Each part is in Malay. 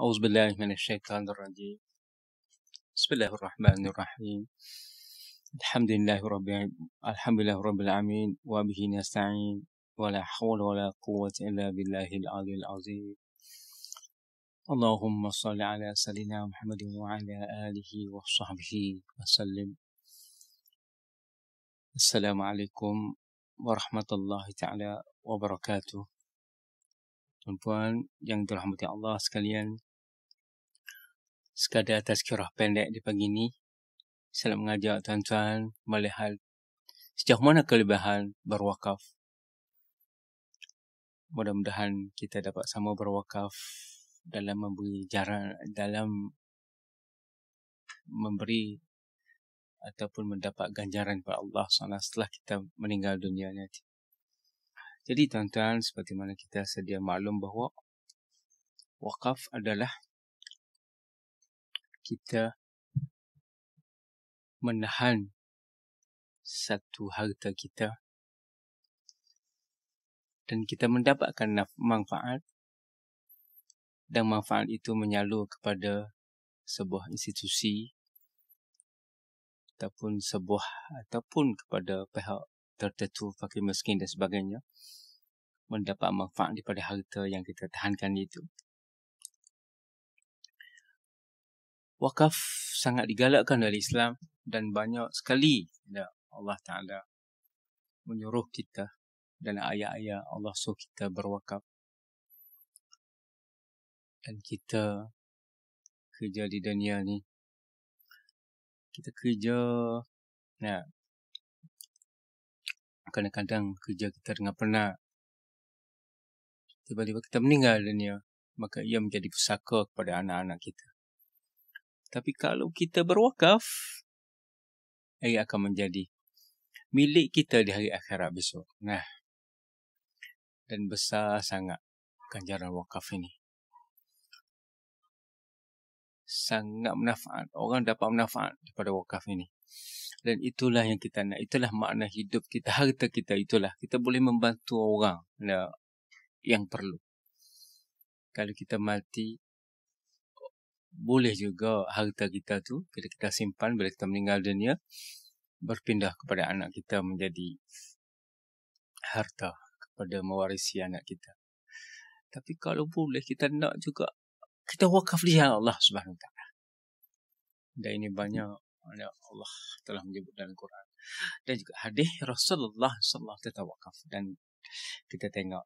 أعوذ بالله من الشيطان الرجيم بسم الله الرحمن الرحيم الحمد لله رب الحمد لله رب العالمين وبه نستعين ولا حول ولا قوة إلا بالله العلي العظيم اللهم صل على سيدنا محمد وعلى آله وصحبه وسلم السلام عليكم ورحمة الله تعالى وبركاته tuan puan yang dirahmati Allah sekalian, sekadar atas kirah pendek di pagi ini, saya nak mengajak tuan-tuan melihat sejauh mana kelebihan berwakaf. Mudah-mudahan kita dapat sama berwakaf dalam memberi jarak, dalam memberi ataupun mendapat ganjaran kepada Allah SWT setelah kita meninggal dunia ini. Jadi tuan-tuan, seperti mana kita sedia maklum bahawa wakaf adalah kita menahan satu harta kita dan kita mendapatkan manfaat dan manfaat itu menyalur kepada sebuah institusi ataupun sebuah ataupun kepada pihak tertentu fakir miskin dan sebagainya mendapat manfaat daripada harta yang kita tahankan itu wakaf sangat digalakkan dari Islam dan banyak sekali ya, Allah Ta'ala menyuruh kita dan ayat-ayat Allah suruh kita berwakaf dan kita kerja di dunia ni kita kerja ya, kadang-kadang kerja kita dengan penat tiba-tiba kita meninggal dunia maka ia menjadi pusaka kepada anak-anak kita tapi kalau kita berwakaf, ia akan menjadi milik kita di hari akhirat besok. Nah, dan besar sangat ganjaran wakaf ini. Sangat manfaat. Orang dapat manfaat daripada wakaf ini. Dan itulah yang kita nak. Itulah makna hidup kita. Harta kita itulah. Kita boleh membantu orang yang perlu. Kalau kita mati, boleh juga harta kita tu bila kita simpan bila kita meninggal dunia berpindah kepada anak kita menjadi harta kepada mewarisi anak kita. Tapi kalau boleh kita nak juga kita wakaf di ya Allah Subhanahu Wa Taala. Dan ini banyak ya Allah telah menyebut dalam Quran dan juga hadis Rasulullah sallallahu alaihi wasallam kita wakaf dan kita tengok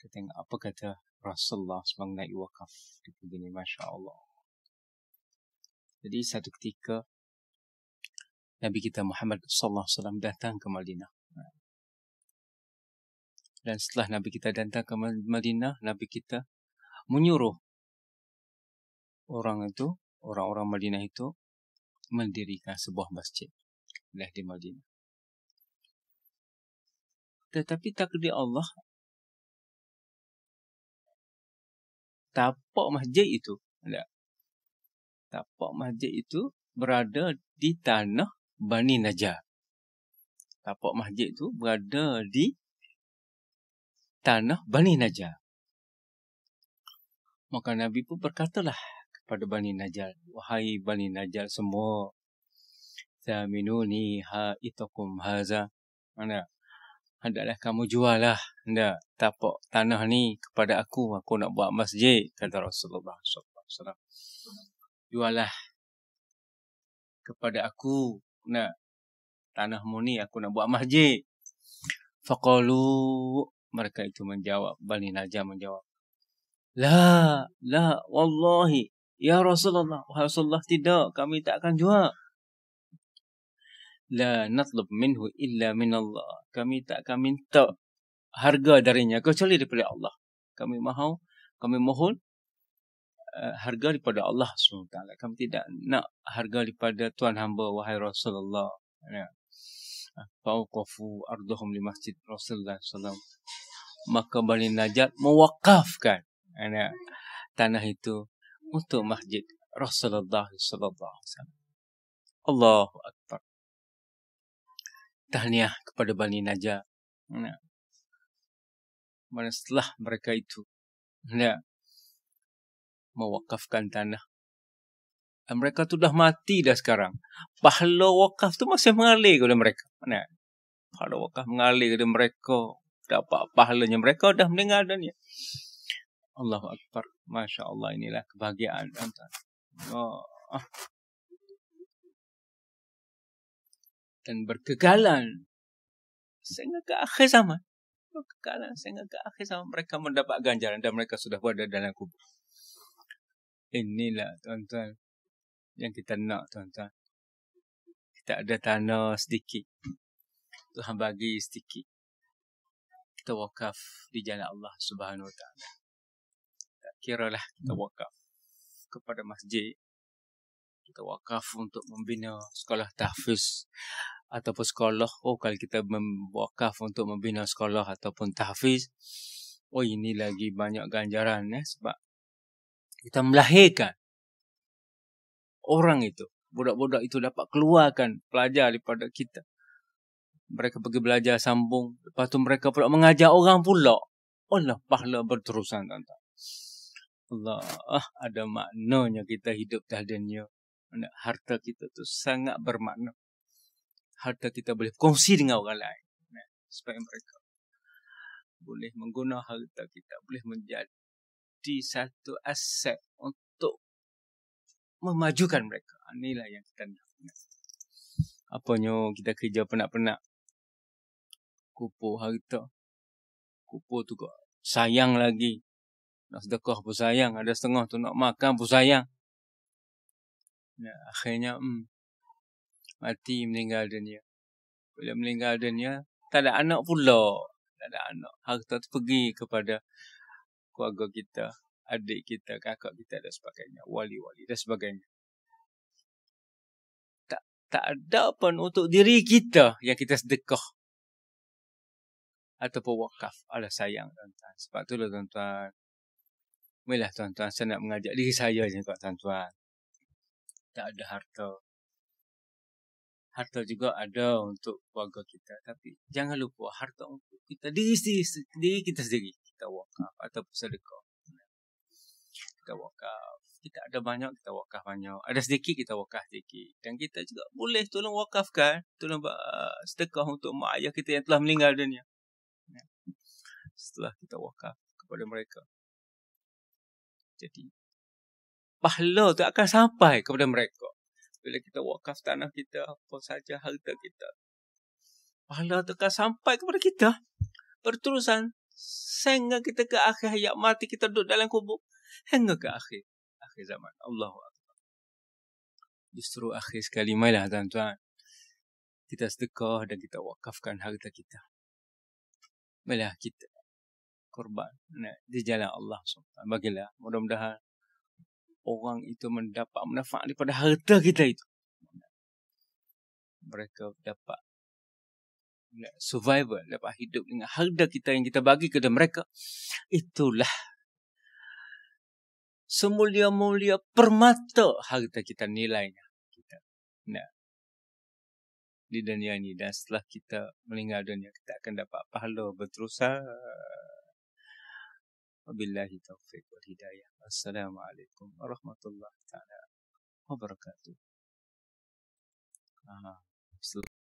kita tengok apa kata Rasulullah sebagai naik wakaf. di bumi ni, Masya Allah. Jadi satu ketika, Nabi kita Muhammad SAW datang ke Madinah. Dan setelah Nabi kita datang ke Madinah, Nabi kita menyuruh orang itu, orang-orang Madinah itu mendirikan sebuah masjid di Madinah. Tetapi takdir Allah tapak masjid itu. Tak? Tapak masjid itu berada di tanah Bani Najjar. Tapak masjid itu berada di tanah Bani Najjar. Maka Nabi pun berkatalah kepada Bani Najjar. Wahai Bani Najjar semua. Saminuni ha itakum haza. Mana? hendaklah kamu juallah anda tapak tanah ni kepada aku aku nak buat masjid kata Rasulullah SAW. alaihi wasallam kepada aku nak tanahmu ni aku nak buat masjid faqalu mereka itu menjawab Bani Najah menjawab la la wallahi ya Rasulullah Rasulullah tidak kami tak akan jual la natlub minhu illa min Allah. Kami tak, takkan minta harga darinya kecuali daripada Allah. Kami mahu, kami mohon uh, harga daripada Allah SWT. Kami tidak nak harga daripada Tuhan hamba wahai Rasulullah. Ya. Fauqafu arduhum li masjid Rasulullah SAW. Maka Bani Najat mewakafkan ya, tanah itu untuk masjid Rasulullah SAW. Allah Akbar tahniah kepada Bani Najah. Nah. Ya. Mana setelah mereka itu nah, ya, mewakafkan tanah. Dan mereka tu dah mati dah sekarang. Pahala wakaf tu masih mengalir kepada mereka. Nah, ya. pahala wakaf mengalir kepada mereka. Dapat pahalanya mereka dah mendengar dan ya. Allahu Akbar. Masya Allah inilah kebahagiaan. Oh. dan berkekalan sehingga ke akhir zaman. Berkekalan sehingga ke akhir zaman mereka mendapat ganjaran dan mereka sudah berada dalam kubur. Inilah tuan-tuan yang kita nak tuan-tuan. Kita ada tanah sedikit. Tuhan bagi sedikit. Kita wakaf di jalan Allah Subhanahu Wa Taala. Tak kira lah kita wakaf kepada masjid, atau wakaf untuk membina sekolah tahfiz ataupun sekolah oh kalau kita membuat untuk membina sekolah ataupun tahfiz oh ini lagi banyak ganjaran ya sebab kita melahirkan orang itu budak-budak itu dapat keluarkan pelajar daripada kita mereka pergi belajar sambung lepas tu mereka pula mengajar orang pula Allah pahala berterusan tuan-tuan Allah ada maknanya kita hidup dah mana harta kita tu sangat bermakna. Harta kita boleh kongsi dengan orang lain. Ya, supaya mereka boleh menggunakan harta kita. Boleh menjadi satu aset untuk memajukan mereka. Ah, inilah yang kita nak. Ya. Apanya kita kerja penat-penat. kupu harta. kupu tu kau sayang lagi. Nak sedekah pun sayang. Ada setengah tu nak makan pun sayang akhirnya hmm, mati meninggal dunia. Bila meninggal dunia, tak ada anak pula. Tak ada anak. Harta tu pergi kepada keluarga kita, adik kita, kakak kita dan sebagainya. Wali-wali dan sebagainya. Tak tak ada pun untuk diri kita yang kita sedekah. Ataupun wakaf. Alah sayang tuan-tuan. Sebab itulah tuan-tuan. Mulalah tuan-tuan. Saya nak mengajak diri saya je kat tuan-tuan tak ada harta. Harta juga ada untuk keluarga kita. Tapi jangan lupa harta untuk kita. Diri, diri, diri kita sendiri. Kita wakaf ataupun sedekah. Kita wakaf. Kita ada banyak, kita wakaf banyak. Ada sedikit, kita wakaf sedikit. Dan kita juga boleh tolong wakafkan. Tolong uh, sedekah untuk mak ayah kita yang telah meninggal dunia. Ya. Setelah kita wakaf kepada mereka. Jadi pahala tu akan sampai kepada mereka. Bila kita wakaf tanah kita, apa saja harta kita. Pahala tu akan sampai kepada kita. Berterusan, sehingga kita ke akhir hayat mati, kita duduk dalam kubur. Hingga ke akhir. Akhir zaman. Allah Justru akhir sekali malah, tuan-tuan. Kita sedekah dan kita wakafkan harta kita. Malah kita korban nah, di jalan Allah SWT. Bagilah. Mudah-mudahan orang itu mendapat manfaat daripada harta kita itu. Mereka dapat survival, dapat hidup dengan harta kita yang kita bagi kepada mereka. Itulah semulia-mulia permata harta kita nilainya. Kita. Nah, di dunia ini dan setelah kita meninggal dunia, kita akan dapat pahala berterusan. وبالله التوفيق والهداية السلام عليكم ورحمة الله تعالى وبركاته آه.